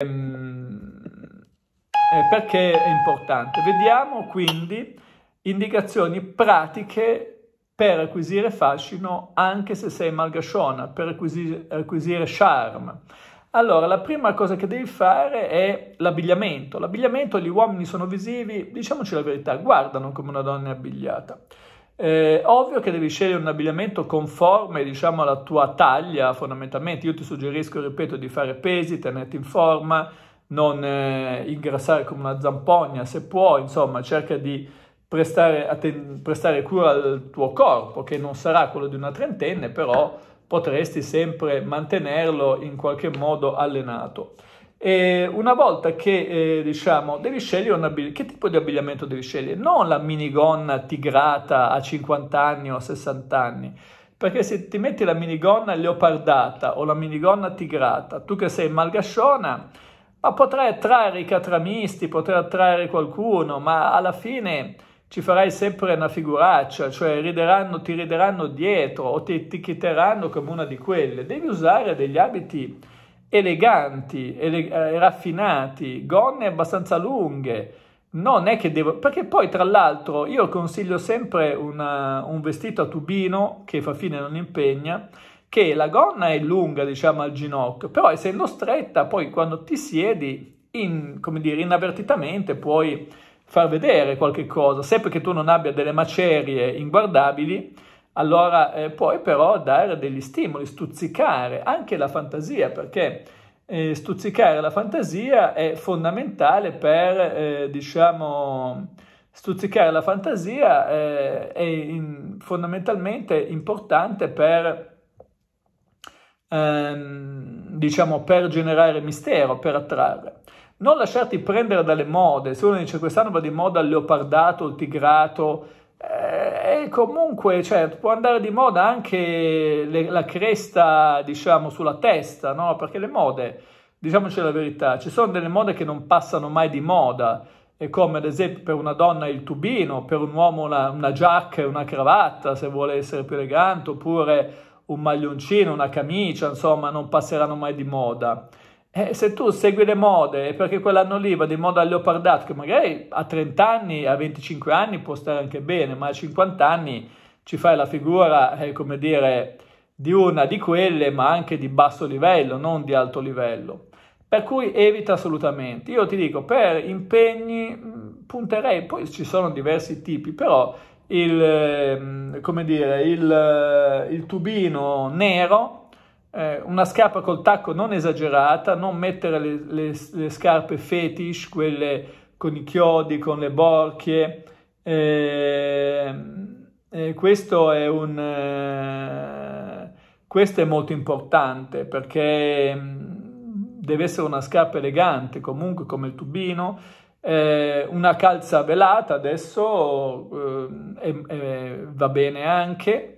Ehm, eh, perché è importante. Vediamo quindi indicazioni pratiche per acquisire fascino anche se sei malgasciona, per acquisire, acquisire charme. Allora, la prima cosa che devi fare è l'abbigliamento. L'abbigliamento, gli uomini sono visivi, diciamoci la verità, guardano come una donna è abbigliata. Eh, ovvio che devi scegliere un abbigliamento conforme, diciamo, alla tua taglia, fondamentalmente. Io ti suggerisco, ripeto, di fare pesi, tenerti in forma, non eh, ingrassare come una zampogna, se puoi, insomma, cerca di prestare, atten- prestare cura al tuo corpo, che non sarà quello di una trentenne, però potresti sempre mantenerlo in qualche modo allenato. E una volta che eh, diciamo devi scegliere un abbi- che tipo di abbigliamento devi scegliere, non la minigonna tigrata a 50 anni o a 60 anni, perché se ti metti la minigonna leopardata o la minigonna tigrata, tu che sei malgasciona, ma potrai attrarre i catramisti, potrai attrarre qualcuno, ma alla fine ci farai sempre una figuraccia, cioè rideranno, ti rideranno dietro o ti eticchetteranno come una di quelle. Devi usare degli abiti eleganti, ele eh, raffinati, gonne abbastanza lunghe. Non è che devo... Perché poi, tra l'altro, io consiglio sempre una, un vestito a tubino che fa fine non impegna, che la gonna è lunga, diciamo, al ginocchio, però essendo stretta, poi quando ti siedi, in, come dire, inavvertitamente puoi far vedere qualche cosa, sempre che tu non abbia delle macerie inguardabili, allora eh, puoi però dare degli stimoli, stuzzicare anche la fantasia, perché eh, stuzzicare la fantasia è fondamentale per, eh, diciamo, stuzzicare la fantasia eh, è in, fondamentalmente importante per, ehm, diciamo, per generare mistero, per attrarre. Non lasciarti prendere dalle mode, se uno dice quest'anno va di moda il leopardato, il tigrato, eh, e comunque, cioè, può andare di moda anche le, la cresta, diciamo, sulla testa, no? Perché le mode, diciamoci la verità, ci sono delle mode che non passano mai di moda, e come ad esempio per una donna il tubino, per un uomo una, una giacca e una cravatta, se vuole essere più elegante, oppure un maglioncino, una camicia, insomma, non passeranno mai di moda. Eh, se tu segui le mode, perché quell'anno lì va di moda al leopardato, che magari a 30 anni, a 25 anni può stare anche bene, ma a 50 anni ci fai la figura, eh, come dire, di una di quelle, ma anche di basso livello, non di alto livello. Per cui evita assolutamente. Io ti dico, per impegni punterei, poi ci sono diversi tipi, però il, ehm, come dire, il, eh, il tubino nero eh, una scarpa col tacco non esagerata, non mettere le, le, le scarpe fetish, quelle con i chiodi, con le borchie. Eh, eh, questo, è un, eh, questo è molto importante perché mm, deve essere una scarpa elegante, comunque come il tubino, eh, una calza velata adesso eh, eh, va bene anche,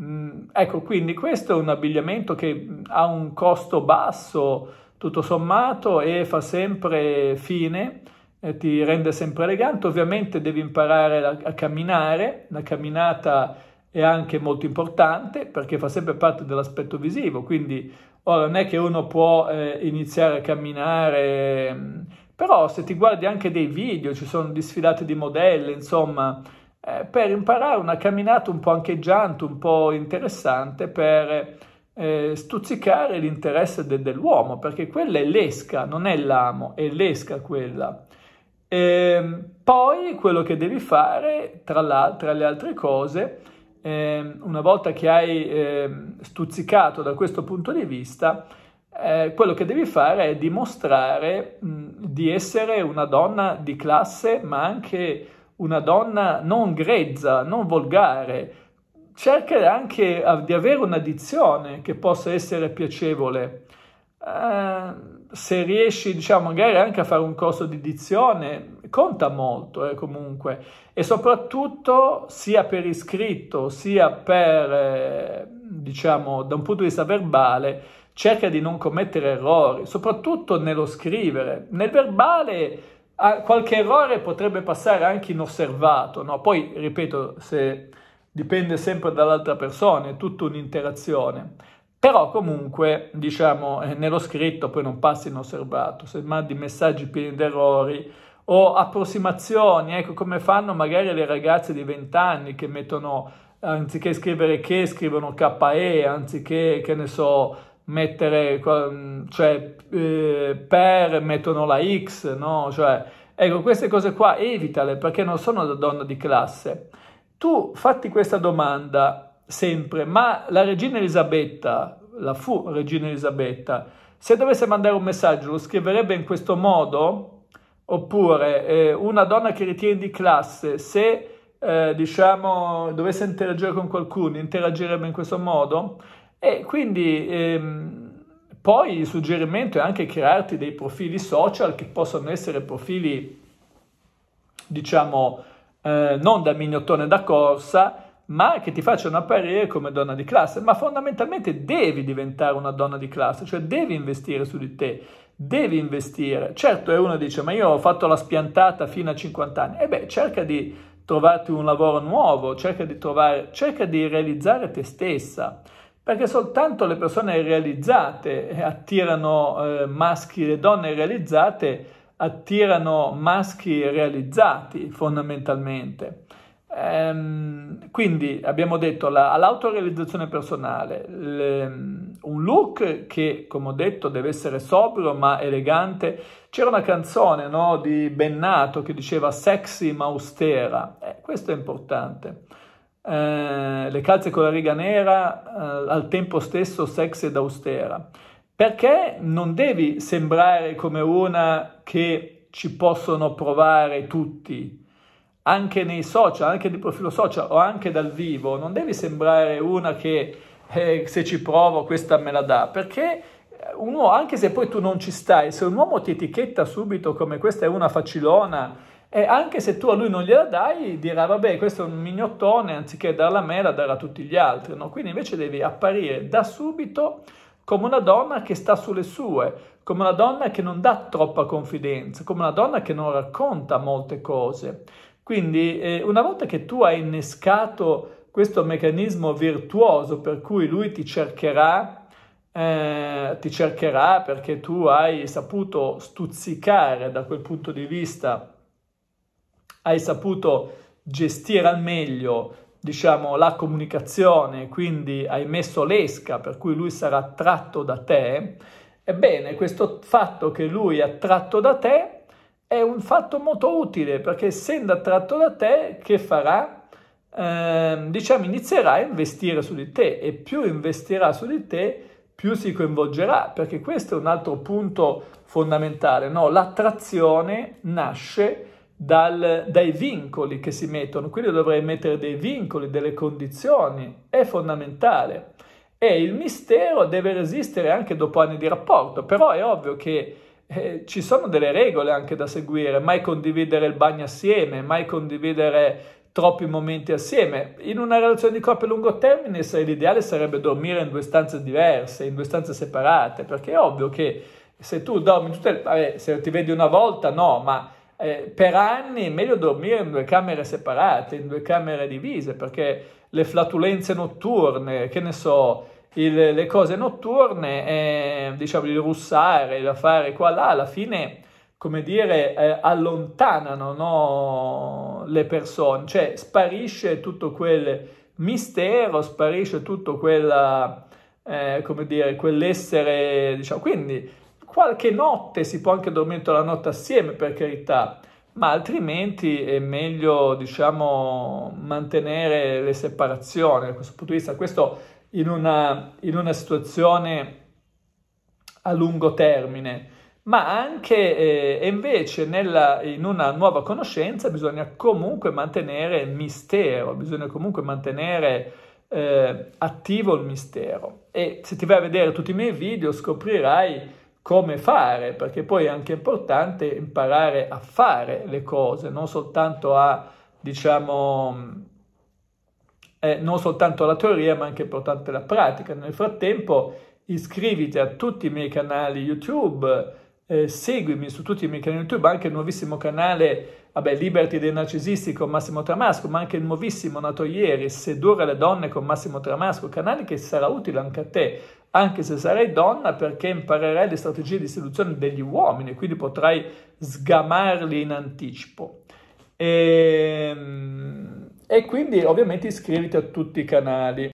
Mm, ecco, quindi questo è un abbigliamento che mm, ha un costo basso tutto sommato e fa sempre fine, eh, ti rende sempre elegante. Ovviamente devi imparare a, a, camminare, la camminata è anche molto importante perché fa sempre parte dell'aspetto visivo, quindi ora non è che uno può eh, iniziare a camminare, mm, però se ti guardi anche dei video, ci sono disfilate di modelle, insomma eh, per imparare una camminata un po' ancheggiante, un po' interessante per eh, stuzzicare l'interesse de- dell'uomo, perché quella è l'esca, non è l'amo, è l'esca quella. E ehm, poi quello che devi fare, tra, tra le altre cose, eh, una volta che hai eh, stuzzicato da questo punto di vista, eh, quello che devi fare è dimostrare mh, di essere una donna di classe, ma anche una donna non grezza, non volgare, cerca anche di avere una dizione che possa essere piacevole. Eh, se riesci, diciamo, magari anche a fare un corso di dizione, conta molto eh, comunque. E soprattutto sia per iscritto, sia per, eh, diciamo, da un punto di vista verbale, cerca di non commettere errori, soprattutto nello scrivere. Nel verbale qualche errore potrebbe passare anche inosservato, no? poi ripeto, se dipende sempre dall'altra persona, è tutta un'interazione. Però comunque, diciamo, eh, nello scritto poi non passa inosservato, se mandi messaggi pieni di errori o approssimazioni, ecco come fanno magari le ragazze di 20 anni che mettono, anziché scrivere che, scrivono KE, anziché, che ne so, mettere, cioè eh, per mettono la X, no? Cioè, ecco, queste cose qua evitale perché non sono da donna di classe. Tu fatti questa domanda sempre, ma la regina Elisabetta, la fu regina Elisabetta, se dovesse mandare un messaggio lo scriverebbe in questo modo? Oppure eh, una donna che ritiene di classe, se eh, diciamo dovesse interagire con qualcuno, interagirebbe in questo modo? E quindi ehm, poi il suggerimento è anche crearti dei profili social che possono essere profili, diciamo, eh, non da mignottone da corsa, ma che ti facciano apparire come donna di classe. Ma fondamentalmente devi diventare una donna di classe, cioè devi investire su di te, devi investire. Certo, e uno dice, ma io ho fatto la spiantata fino a 50 anni. E beh, cerca di trovarti un lavoro nuovo, cerca di, trovare, cerca di realizzare te stessa perché soltanto le persone realizzate eh, attirano eh, maschi, le donne realizzate attirano maschi realizzati fondamentalmente. Ehm, quindi abbiamo detto la, l'autorealizzazione personale, le, un look che come ho detto deve essere sobrio ma elegante. C'era una canzone no, di Bennato che diceva sexy ma austera, eh, questo è importante. Eh, le calze con la riga nera, eh, al tempo stesso sexy ed austera. Perché non devi sembrare come una che ci possono provare tutti, anche nei social, anche di profilo social o anche dal vivo, non devi sembrare una che eh, se ci provo questa me la dà, perché un uomo, anche se poi tu non ci stai, se un uomo ti etichetta subito come questa è una facilona, e anche se tu a lui non gliela dai, dirà vabbè questo è un mignottone, anziché darla a me la darà a tutti gli altri. No? Quindi invece devi apparire da subito come una donna che sta sulle sue, come una donna che non dà troppa confidenza, come una donna che non racconta molte cose. Quindi eh, una volta che tu hai innescato questo meccanismo virtuoso per cui lui ti cercherà, eh, ti cercherà perché tu hai saputo stuzzicare da quel punto di vista hai saputo gestire al meglio diciamo, la comunicazione, quindi hai messo l'esca per cui lui sarà attratto da te, ebbene questo fatto che lui è attratto da te è un fatto molto utile perché essendo attratto da te che farà? Eh, diciamo inizierà a investire su di te e più investirà su di te più si coinvolgerà perché questo è un altro punto fondamentale, no? l'attrazione nasce dal, dai vincoli che si mettono, quindi dovrei mettere dei vincoli, delle condizioni, è fondamentale. E il mistero deve resistere anche dopo anni di rapporto, però è ovvio che eh, ci sono delle regole anche da seguire, mai condividere il bagno assieme, mai condividere troppi momenti assieme. In una relazione di coppia a lungo termine l'ideale sarebbe dormire in due stanze diverse, in due stanze separate, perché è ovvio che se tu dormi tutte, vabbè, se ti vedi una volta no, ma eh, per anni è meglio dormire in due camere separate, in due camere divise, perché le flatulenze notturne, che ne so, il, le cose notturne, eh, diciamo il russare, il fare qua là, alla fine, come dire, eh, allontanano no, le persone, cioè sparisce tutto quel mistero, sparisce tutto quella, eh, come dire, quell'essere, diciamo, quindi Qualche notte si può anche dormire tutta la notte assieme, per carità, ma altrimenti è meglio, diciamo, mantenere le separazioni da questo punto di vista. Questo in una, in una situazione a lungo termine ma anche eh, invece nella, in una nuova conoscenza bisogna comunque mantenere il mistero, bisogna comunque mantenere eh, attivo il mistero. E se ti vai a vedere tutti i miei video scoprirai come fare, perché poi è anche importante imparare a fare le cose, non soltanto a, diciamo, eh, non soltanto la teoria, ma anche importante la pratica. Nel frattempo iscriviti a tutti i miei canali YouTube, eh, seguimi su tutti i miei canali YouTube, anche il nuovissimo canale, vabbè, Liberty dei Narcisisti con Massimo Tramasco, ma anche il nuovissimo nato ieri, Sedurre le donne con Massimo Tramasco, canale che sarà utile anche a te anche se sarei donna, perché imparerei le strategie di seduzione degli uomini, quindi potrai sgamarli in anticipo. E, ehm, e quindi ovviamente iscriviti a tutti i canali.